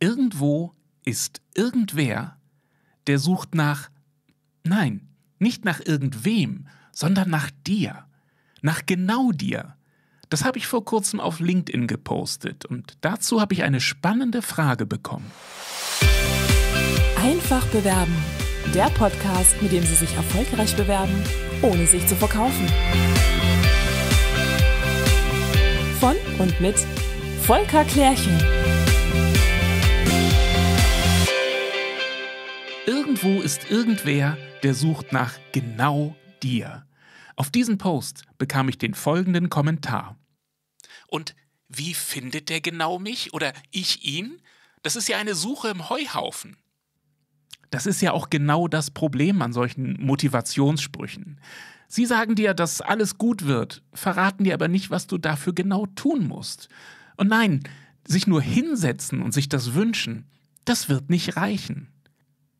Irgendwo ist irgendwer, der sucht nach, nein, nicht nach irgendwem, sondern nach dir, nach genau dir. Das habe ich vor kurzem auf LinkedIn gepostet und dazu habe ich eine spannende Frage bekommen. Einfach bewerben. Der Podcast, mit dem Sie sich erfolgreich bewerben, ohne sich zu verkaufen. Von und mit Volker Klärchen. Irgendwo ist irgendwer, der sucht nach genau dir. Auf diesen Post bekam ich den folgenden Kommentar. Und wie findet der genau mich oder ich ihn? Das ist ja eine Suche im Heuhaufen. Das ist ja auch genau das Problem an solchen Motivationssprüchen. Sie sagen dir, dass alles gut wird, verraten dir aber nicht, was du dafür genau tun musst. Und nein, sich nur hinsetzen und sich das wünschen, das wird nicht reichen.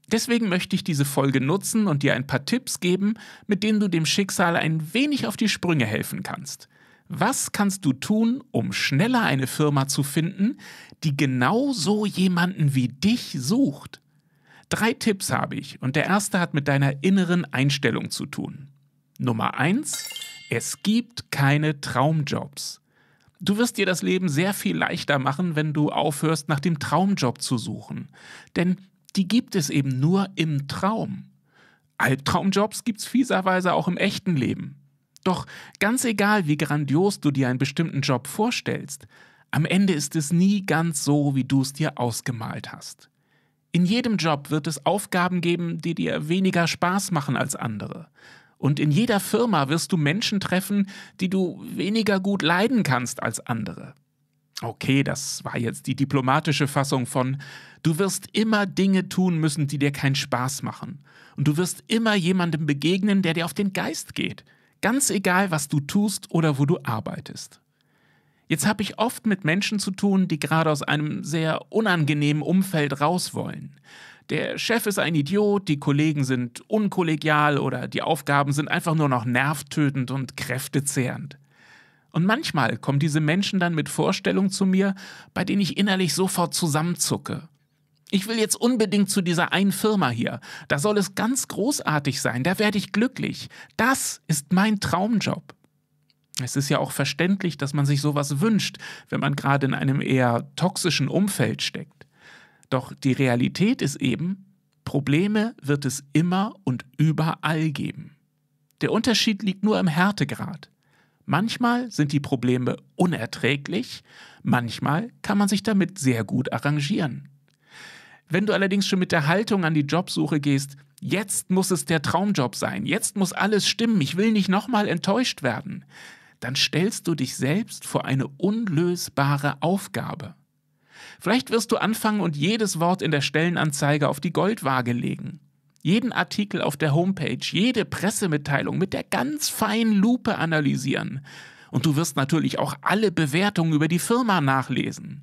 Deswegen möchte ich diese Folge nutzen und dir ein paar Tipps geben, mit denen du dem Schicksal ein wenig auf die Sprünge helfen kannst. Was kannst du tun, um schneller eine Firma zu finden, die genau so jemanden wie dich sucht? Drei Tipps habe ich und der erste hat mit deiner inneren Einstellung zu tun. Nummer eins: Es gibt keine Traumjobs. Du wirst dir das Leben sehr viel leichter machen, wenn du aufhörst, nach dem Traumjob zu suchen. Denn die gibt es eben nur im Traum. Albtraumjobs gibt es fieserweise auch im echten Leben. Doch ganz egal, wie grandios du dir einen bestimmten Job vorstellst, am Ende ist es nie ganz so, wie du es dir ausgemalt hast. In jedem Job wird es Aufgaben geben, die dir weniger Spaß machen als andere. Und in jeder Firma wirst du Menschen treffen, die du weniger gut leiden kannst als andere. Okay, das war jetzt die diplomatische Fassung von Du wirst immer Dinge tun müssen, die dir keinen Spaß machen. Und du wirst immer jemandem begegnen, der dir auf den Geist geht. Ganz egal, was du tust oder wo du arbeitest. Jetzt habe ich oft mit Menschen zu tun, die gerade aus einem sehr unangenehmen Umfeld raus wollen. Der Chef ist ein Idiot, die Kollegen sind unkollegial oder die Aufgaben sind einfach nur noch nervtötend und kräftezehrend. Und manchmal kommen diese Menschen dann mit Vorstellungen zu mir, bei denen ich innerlich sofort zusammenzucke. Ich will jetzt unbedingt zu dieser einen Firma hier. Da soll es ganz großartig sein. Da werde ich glücklich. Das ist mein Traumjob. Es ist ja auch verständlich, dass man sich sowas wünscht, wenn man gerade in einem eher toxischen Umfeld steckt. Doch die Realität ist eben, Probleme wird es immer und überall geben. Der Unterschied liegt nur im Härtegrad. Manchmal sind die Probleme unerträglich, manchmal kann man sich damit sehr gut arrangieren. Wenn du allerdings schon mit der Haltung an die Jobsuche gehst, jetzt muss es der Traumjob sein, jetzt muss alles stimmen, ich will nicht nochmal enttäuscht werden, dann stellst du dich selbst vor eine unlösbare Aufgabe. Vielleicht wirst du anfangen und jedes Wort in der Stellenanzeige auf die Goldwaage legen jeden Artikel auf der Homepage, jede Pressemitteilung mit der ganz feinen Lupe analysieren. Und du wirst natürlich auch alle Bewertungen über die Firma nachlesen.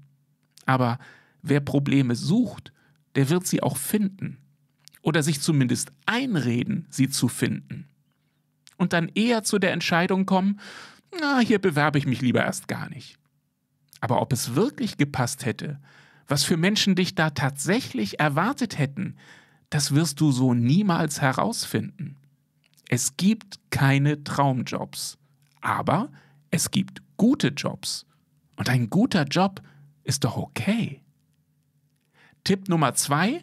Aber wer Probleme sucht, der wird sie auch finden. Oder sich zumindest einreden, sie zu finden. Und dann eher zu der Entscheidung kommen, na, hier bewerbe ich mich lieber erst gar nicht. Aber ob es wirklich gepasst hätte, was für Menschen dich da tatsächlich erwartet hätten, das wirst du so niemals herausfinden. Es gibt keine Traumjobs, aber es gibt gute Jobs. Und ein guter Job ist doch okay. Tipp Nummer zwei,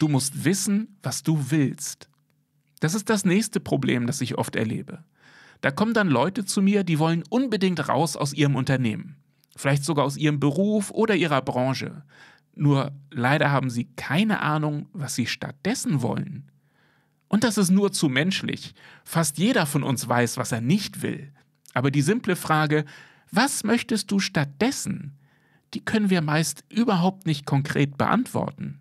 du musst wissen, was du willst. Das ist das nächste Problem, das ich oft erlebe. Da kommen dann Leute zu mir, die wollen unbedingt raus aus ihrem Unternehmen, vielleicht sogar aus ihrem Beruf oder ihrer Branche. Nur leider haben sie keine Ahnung, was sie stattdessen wollen. Und das ist nur zu menschlich. Fast jeder von uns weiß, was er nicht will. Aber die simple Frage, was möchtest du stattdessen? Die können wir meist überhaupt nicht konkret beantworten.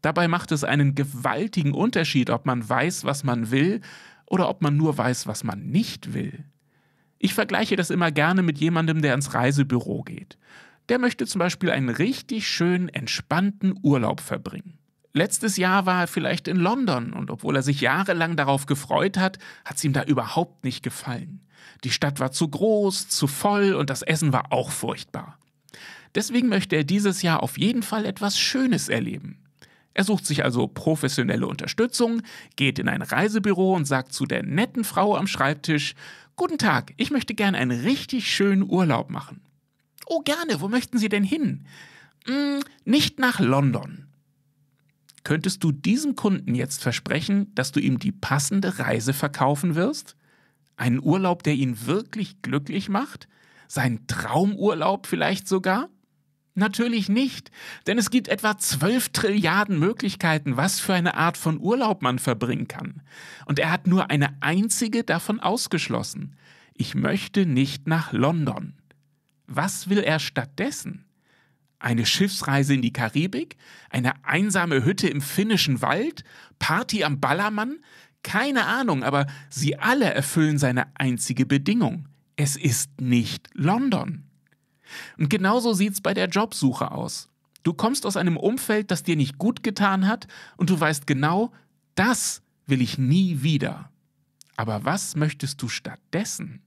Dabei macht es einen gewaltigen Unterschied, ob man weiß, was man will oder ob man nur weiß, was man nicht will. Ich vergleiche das immer gerne mit jemandem, der ins Reisebüro geht. Der möchte zum Beispiel einen richtig schönen, entspannten Urlaub verbringen. Letztes Jahr war er vielleicht in London und obwohl er sich jahrelang darauf gefreut hat, hat es ihm da überhaupt nicht gefallen. Die Stadt war zu groß, zu voll und das Essen war auch furchtbar. Deswegen möchte er dieses Jahr auf jeden Fall etwas Schönes erleben. Er sucht sich also professionelle Unterstützung, geht in ein Reisebüro und sagt zu der netten Frau am Schreibtisch, Guten Tag, ich möchte gern einen richtig schönen Urlaub machen. Oh, gerne, wo möchten Sie denn hin? Hm, nicht nach London. Könntest du diesem Kunden jetzt versprechen, dass du ihm die passende Reise verkaufen wirst? Einen Urlaub, der ihn wirklich glücklich macht? Sein Traumurlaub vielleicht sogar? Natürlich nicht, denn es gibt etwa zwölf Trilliarden Möglichkeiten, was für eine Art von Urlaub man verbringen kann. Und er hat nur eine einzige davon ausgeschlossen. Ich möchte nicht nach London. Was will er stattdessen? Eine Schiffsreise in die Karibik? Eine einsame Hütte im finnischen Wald? Party am Ballermann? Keine Ahnung, aber sie alle erfüllen seine einzige Bedingung. Es ist nicht London. Und genauso sieht's bei der Jobsuche aus. Du kommst aus einem Umfeld, das dir nicht gut getan hat, und du weißt genau, das will ich nie wieder. Aber was möchtest du stattdessen?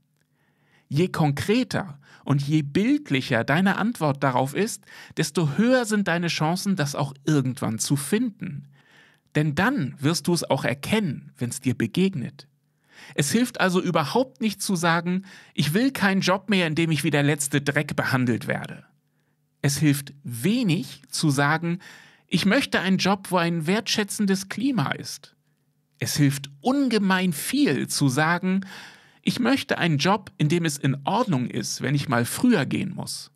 Je konkreter und je bildlicher deine Antwort darauf ist, desto höher sind deine Chancen, das auch irgendwann zu finden. Denn dann wirst du es auch erkennen, wenn es dir begegnet. Es hilft also überhaupt nicht zu sagen, ich will keinen Job mehr, in dem ich wie der letzte Dreck behandelt werde. Es hilft wenig zu sagen, ich möchte einen Job, wo ein wertschätzendes Klima ist. Es hilft ungemein viel zu sagen, ich möchte einen Job, in dem es in Ordnung ist, wenn ich mal früher gehen muss.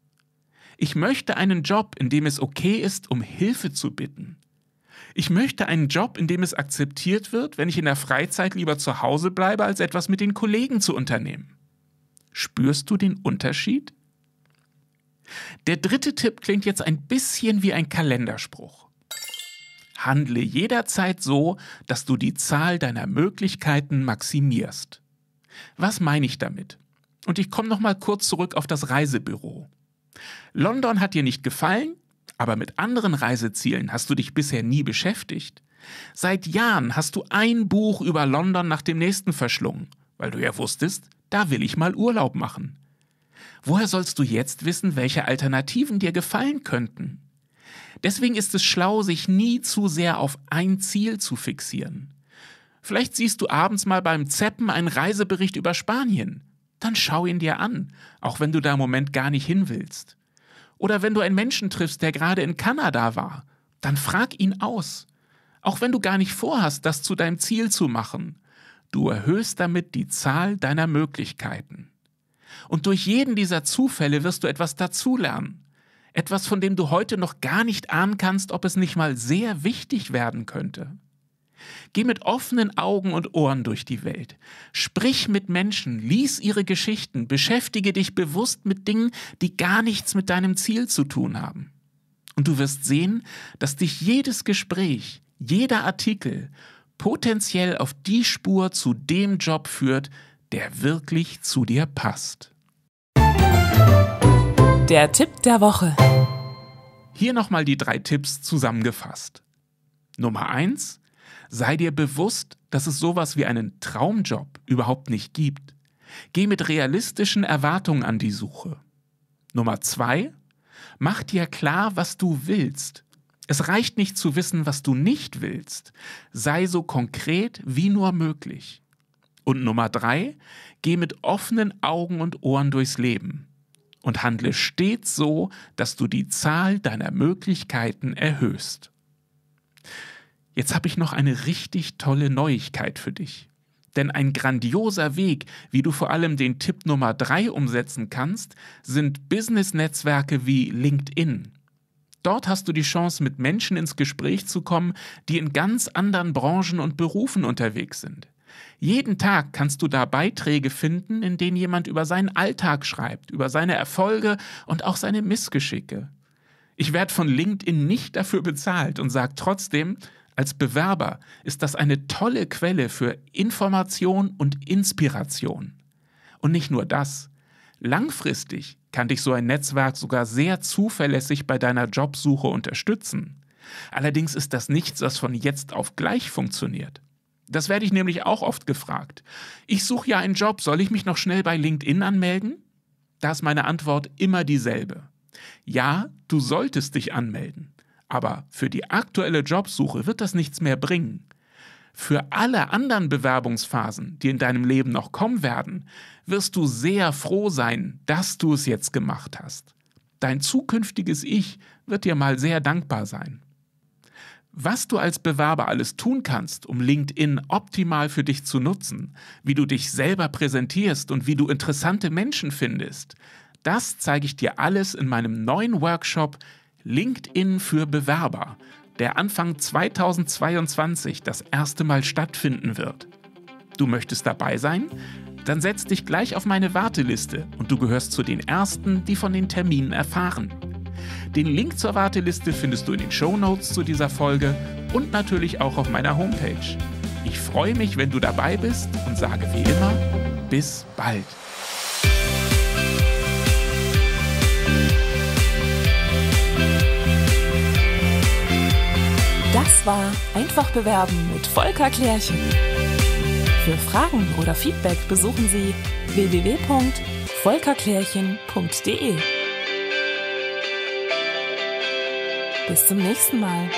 Ich möchte einen Job, in dem es okay ist, um Hilfe zu bitten. Ich möchte einen Job, in dem es akzeptiert wird, wenn ich in der Freizeit lieber zu Hause bleibe, als etwas mit den Kollegen zu unternehmen. Spürst du den Unterschied? Der dritte Tipp klingt jetzt ein bisschen wie ein Kalenderspruch. Handle jederzeit so, dass du die Zahl deiner Möglichkeiten maximierst. Was meine ich damit? Und ich komme nochmal kurz zurück auf das Reisebüro. London hat dir nicht gefallen, aber mit anderen Reisezielen hast du dich bisher nie beschäftigt. Seit Jahren hast du ein Buch über London nach dem nächsten verschlungen, weil du ja wusstest, da will ich mal Urlaub machen. Woher sollst du jetzt wissen, welche Alternativen dir gefallen könnten? Deswegen ist es schlau, sich nie zu sehr auf ein Ziel zu fixieren. Vielleicht siehst du abends mal beim Zeppen einen Reisebericht über Spanien. Dann schau ihn dir an, auch wenn du da im Moment gar nicht hin willst. Oder wenn du einen Menschen triffst, der gerade in Kanada war, dann frag ihn aus. Auch wenn du gar nicht vorhast, das zu deinem Ziel zu machen. Du erhöhst damit die Zahl deiner Möglichkeiten. Und durch jeden dieser Zufälle wirst du etwas dazulernen. Etwas, von dem du heute noch gar nicht ahnen kannst, ob es nicht mal sehr wichtig werden könnte. Geh mit offenen Augen und Ohren durch die Welt. Sprich mit Menschen, lies ihre Geschichten, beschäftige dich bewusst mit Dingen, die gar nichts mit deinem Ziel zu tun haben. Und du wirst sehen, dass dich jedes Gespräch, jeder Artikel potenziell auf die Spur zu dem Job führt, der wirklich zu dir passt. Der Tipp der Woche. Hier nochmal die drei Tipps zusammengefasst. Nummer eins: Sei dir bewusst, dass es sowas wie einen Traumjob überhaupt nicht gibt. Geh mit realistischen Erwartungen an die Suche. Nummer zwei, mach dir klar, was du willst. Es reicht nicht zu wissen, was du nicht willst. Sei so konkret wie nur möglich. Und Nummer drei, geh mit offenen Augen und Ohren durchs Leben und handle stets so, dass du die Zahl deiner Möglichkeiten erhöhst. Jetzt habe ich noch eine richtig tolle Neuigkeit für dich. Denn ein grandioser Weg, wie du vor allem den Tipp Nummer 3 umsetzen kannst, sind Business-Netzwerke wie LinkedIn. Dort hast du die Chance, mit Menschen ins Gespräch zu kommen, die in ganz anderen Branchen und Berufen unterwegs sind. Jeden Tag kannst du da Beiträge finden, in denen jemand über seinen Alltag schreibt, über seine Erfolge und auch seine Missgeschicke. Ich werde von LinkedIn nicht dafür bezahlt und sage trotzdem, als Bewerber ist das eine tolle Quelle für Information und Inspiration. Und nicht nur das. Langfristig kann dich so ein Netzwerk sogar sehr zuverlässig bei deiner Jobsuche unterstützen. Allerdings ist das nichts, was von jetzt auf gleich funktioniert. Das werde ich nämlich auch oft gefragt. Ich suche ja einen Job, soll ich mich noch schnell bei LinkedIn anmelden? Da ist meine Antwort immer dieselbe. Ja, du solltest dich anmelden. Aber für die aktuelle Jobsuche wird das nichts mehr bringen. Für alle anderen Bewerbungsphasen, die in deinem Leben noch kommen werden, wirst du sehr froh sein, dass du es jetzt gemacht hast. Dein zukünftiges Ich wird dir mal sehr dankbar sein. Was du als Bewerber alles tun kannst, um LinkedIn optimal für dich zu nutzen, wie du dich selber präsentierst und wie du interessante Menschen findest, das zeige ich dir alles in meinem neuen Workshop LinkedIn für Bewerber, der Anfang 2022 das erste Mal stattfinden wird. Du möchtest dabei sein? Dann setz dich gleich auf meine Warteliste und du gehörst zu den Ersten, die von den Terminen erfahren. Den Link zur Warteliste findest du in den Show Notes zu dieser Folge und natürlich auch auf meiner Homepage. Ich freue mich, wenn du dabei bist und sage wie immer, bis bald. Das war Einfach bewerben mit Volker Klärchen. Für Fragen oder Feedback besuchen Sie www.volkerklärchen.de. Bis zum nächsten Mal.